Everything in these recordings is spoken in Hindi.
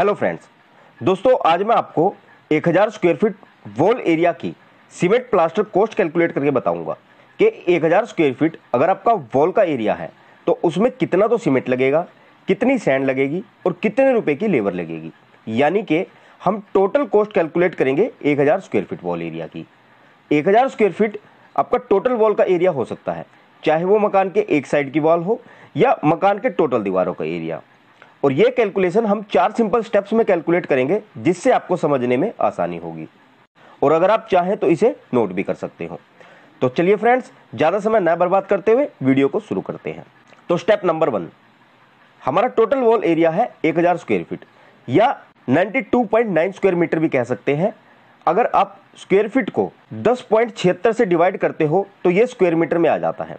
हेलो फ्रेंड्स दोस्तों आज मैं आपको 1000 स्क्वायर फीट वॉल एरिया की सीमेंट प्लास्टर कॉस्ट कैलकुलेट करके बताऊंगा कि 1000 स्क्वायर फीट अगर आपका वॉल का एरिया है तो उसमें कितना तो सीमेंट लगेगा कितनी सैंड लगेगी और कितने रुपए की लेबर लगेगी यानी कि हम टोटल कॉस्ट कैलकुलेट करेंगे एक स्क्वायर फीट वॉल एरिया की एक स्क्वायर फीट आपका टोटल वॉल का एरिया हो सकता है चाहे वो मकान के एक साइड की वॉल हो या मकान के टोटल दीवारों का एरिया और ये कैलकुलेशन हम चार सिंपल स्टेप्स में कैलकुलेट करेंगे जिससे आपको समझने में आसानी होगी और अगर आप चाहें तो इसे नोट भी कर सकते हो तो चलिए फ्रेंड्स ज़्यादा समय न बर्बाद करते हुए वीडियो को शुरू करते हैं तो स्टेप नंबर वन हमारा टोटल वॉल एरिया है 1000 स्क्वायर फीट या 92.9 स्क्वायर मीटर भी कह सकते हैं अगर आप स्क्वायर फीट को दस से डिवाइड करते हो तो ये स्क्वायर मीटर में आ जाता है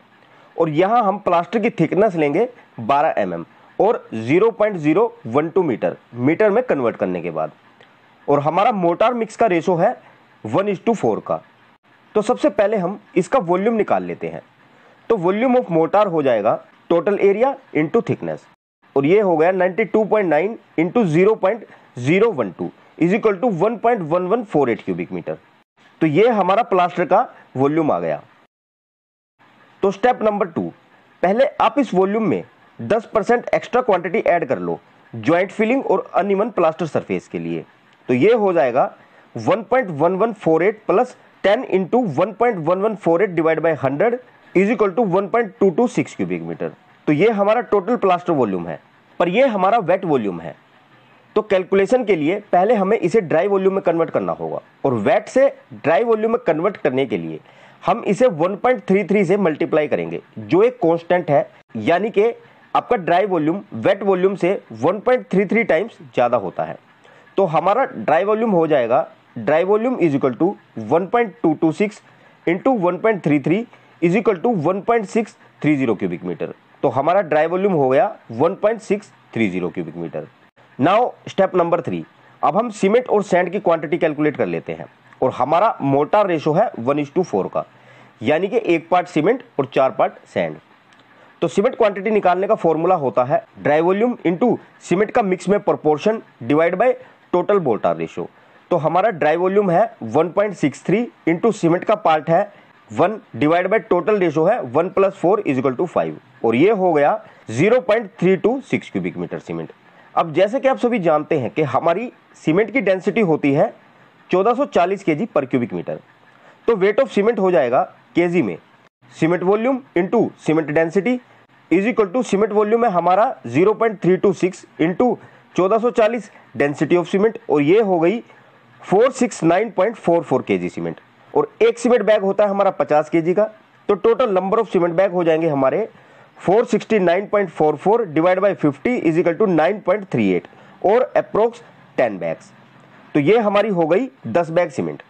और यहाँ हम प्लास्टर की थिकनेस लेंगे 12 एम mm. और 0.012 मीटर मीटर में कन्वर्ट करने के बाद और हमारा मोटार मिक्स का रेशो है वन इज टू फोर का तो सबसे पहले हम इसका वॉल्यूम निकाल लेते हैं तो वॉल्यूम ऑफ मोटार हो जाएगा टोटल एरिया इंटू थिकनेस और ये हो गया 92.9 two point nine into zero point zero one two is equal to one point one one four eight cubic metre तो ये हमारा प्लास्टर का वॉल्यूम आ गया तो स्टेप नंबर टू पहले आप इस वॉल्यूम में 10 परसेंट एक्स्ट्रा क्वांटिटी ऐड कर लो ज्वाइंट फिलिंग और अनिमन प्लास्टर सरफेस के लिए तो ये हो जाएगा 1.1148 plus 10 into one divide by hundred is equal to one cubic metre तो ये हमारा टोटल प्लास्टर वॉल्यूम है पर ये हमारा वेट वॉल्यूम है तो कैलकुलेशन के लिए पहले हमें इसे ड्राई वॉल्यूम में कन्वर्ट करना होगा और वेट से ड्राई वॉल्यूम में कन्वर्ट करने के लिए हम इसे 1.33 से मल्टीप्लाई करेंगे जो एक कांस्टेंट है यानी कि आपका ड्राई वॉल्यूम वेट वॉल्यूम से 1.33 टाइम्स ज़्यादा होता है तो हमारा ड्राई वॉल्यूम हो जाएगा dry volume is equal to one point two two six into one point three three is equal to one point six three zero cubic metre तो हमारा ड्राई वॉल्यूम हो गया one point six three zero cubic metre now step number three अब हम सीमेंट और सैंड की क्वांटिटी कैलकुलेट कर लेते हैं और हमारा मोटा रेशो है वन इज टू फोर का यानी कि एक पार्ट सीमेंट और चार पार्ट सैंड तो सीमेंट क्वांटिटी निकालने का फॉर्मूला होता है ड्राई वॉल्यूम इंटू सीमेंट का मिक्स में प्रोपोर्शन डिवाइड बाय टोटल बोल्टा रेशो तो हमारा ड्राई वॉल्यूम है 1.63 पॉइंट इंटू सीमेंट का पार्ट है 1 डिवाइड बाई टोटल रेशो है 1 plus four is equal to five और ये हो गया 0.326 point three two six cubic metre cement अब जैसे कि आप सभी जानते हैं कि हमारी सीमेंट की डेंसिटी होती है 1440 केजी पर क्यूबिक मीटर तो वेट ऑफ सीमेंट हो जाएगा केजी में cement volume into cement density is equal to cement volume है हमारा 0.326 point three two six into चौदह डेंसिटी ऑफ सीमेंट और ये हो गई 469.44 केजी सीमेंट और एक सीमेंट बैग होता है हमारा 50 केजी का तो total number of cement bag हो जाएंगे हमारे 469.44 divide by 50 is equal to 9.38 और अप्रोक्स 10 बैग्स तो ये हमारी हो गई 10 बैग सीमेंट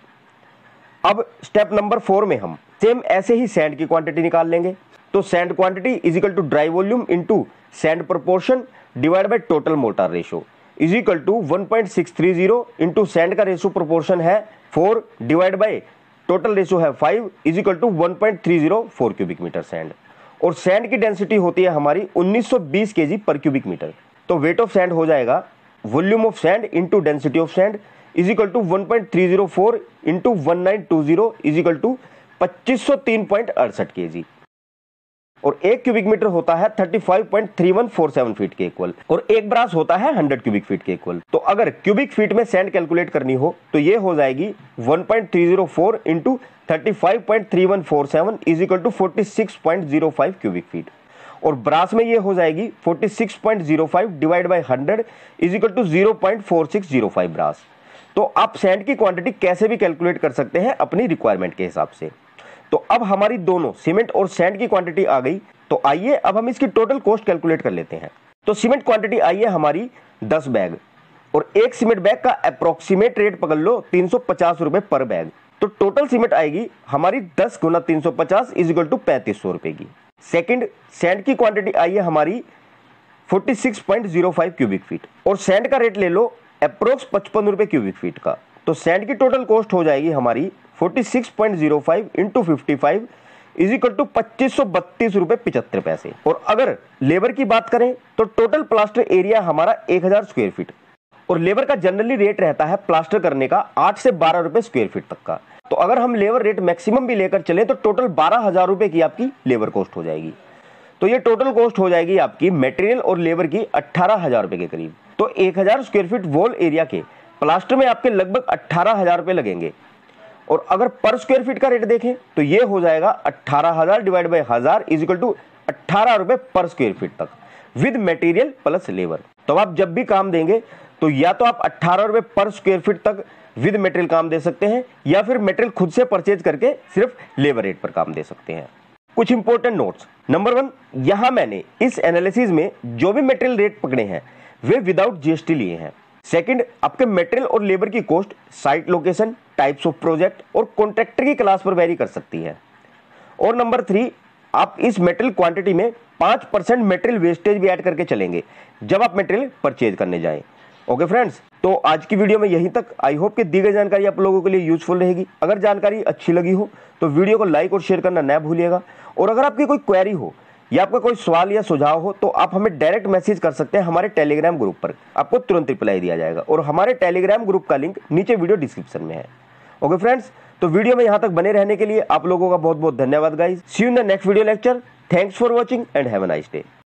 अब स्टेप नंबर फोर में हम सेम ऐसे ही सैंड की क्वांटिटी निकाल लेंगे तो sand quantity is equal to dry volume into sand proportion divide by total mortar ratio is equal to one point six three zero into sand का रेशो प्रपोर्शन है four divide by total ratio है five is equal to one point three zero four cubic metre sand और सैंड की डेंसिटी होती है हमारी उन्नीस सौ बीस के जी पर क्यूबिक मीटर तो वेट ऑफ सैंड हो जाएगा volume of sand into density of sand is equal to one point three zero four into one nine two zero is equal to पच्चीस सौ तीन पॉइंट अड़सठ के जी और एक क्यूबिक मीटर होता है 35.3147 फीट के इक्वल और एक ब्रास होता है 100 क्यूबिक फीट के इक्वल तो अगर क्यूबिक फीट में सैंड कैलकुलेट करनी हो तो ये हो जाएगी 1.304 point three zero four into thirty five point three one four seven is equal to forty six point zero five cubic feet और ब्रास में ये हो जाएगी 46.05 divide by hundred is equal to 0.4605 brass तो आप सैंड की क्वांटिटी कैसे भी कैलकुलेट कर सकते हैं अपनी रिक्वायरमेंट के हिसाब से तो अब हमारी दोनों सीमेंट और सैंड की क्वांटिटी आ गई तो आइए अब हम इसकी टोटल कॉस्ट कैलकुलेट कर लेते हैं तो सीमेंट क्वांटिटी आई है हमारी दस बैग और एक सीमेंट बैग का अप्रोक्सीमेट रेट पकड़ लो तीन रुपए पर बैग तो टोटल सीमेंट आएगी हमारी दस गुना तीन सौ पचास इजिकल टू पैंतीस सौ रुपए की सेकंड सैंड की क्वांटिटी आई है हमारी forty six point zero five cubic feet और सैंड का रेट ले लो अप्रोक्स पचपन रुपए क्यूबिक फीट का तो सैंड की टोटल कॉस्ट हो जाएगी हमारी इज इक्वल टू पच्चीस रुपए पैसे और अगर लेबर की बात करें तो टोटल प्लास्टर एरिया हमारा एक हजार स्क्वायर फीट और लेबर का जनरली रेट रहता है प्लास्टर करने का आठ से बारह रुपए स्क्वायर फीट तक का तो अगर हम लेबर रेट मैक्सिमम भी लेकर चले तो टोटल बारह हजार रुपए की आपकी लेबर कॉस्ट हो जाएगी तो ये टोटल कॉस्ट हो जाएगी आपकी मटेरियल और लेबर की अट्ठारह हजार रुपए के करीब तो एक हजार स्क्वायर फीट वॉल एरिया के प्लास्टर में आपके लगभग अट्ठारह हजार रुपए लगेंगे और अगर पर स्क्वायर फीट का रेट देखें तो ये हो जाएगा अट्ठारह हजार डिवाइड बाई हजार इज इक्वल टू अट्ठारह रुपए पर स्क्वायर फीट तक विद मटेरियल प्लस लेबर तो आप जब भी काम देंगे तो या तो आप अट्ठारह रुपए पर स्क्वायर फीट तक विद मटेरियल काम दे सकते हैं या फिर मटेरियल खुद से परचेज करके सिर्फ लेबर रेट पर काम दे सकते हैं कुछ इंपोर्टेंट नोट्स नंबर वन यहां मैंने इस एनालिसिस में जो भी मटेरियल रेट पकड़े हैं वे विदाउट जीएसटी लिए हैं सेकंड आपके मेटेरियल और लेबर की cost site location types of project और कॉन्ट्रैक्टर की क्लास पर वेरी कर सकती है और नंबर थ्री आप इस मेटेरियल क्वांटिटी में पांच परसेंट मेटेरियल वेस्टेज भी ऐड करके चलेंगे जब आप मेटेरियल परचेज करने जाए ओके फ्रेंड्स तो आज की वीडियो में यहीं तक आई होप कि दी गई जानकारी आप लोगों के लिए यूजफुल रहेगी अगर जानकारी अच्छी लगी हो तो वीडियो को लाइक और शेयर करना न भूलिएगा और अगर आपकी कोई क्वेरी हो या आपका कोई सवाल या सुझाव हो तो आप हमें डायरेक्ट मैसेज कर सकते हैं हमारे टेलीग्राम ग्रुप पर आपको तुरंत रिप्लाई दिया जाएगा और हमारे टेलीग्राम ग्रुप का लिंक नीचे वीडियो डिस्क्रिप्शन में है ओके फ्रेंड्स तो वीडियो में यहां तक बने रहने के लिए आप लोगों का बहुत बहुत धन्यवाद guys see you in the next video lecture thanks for watching and have a nice day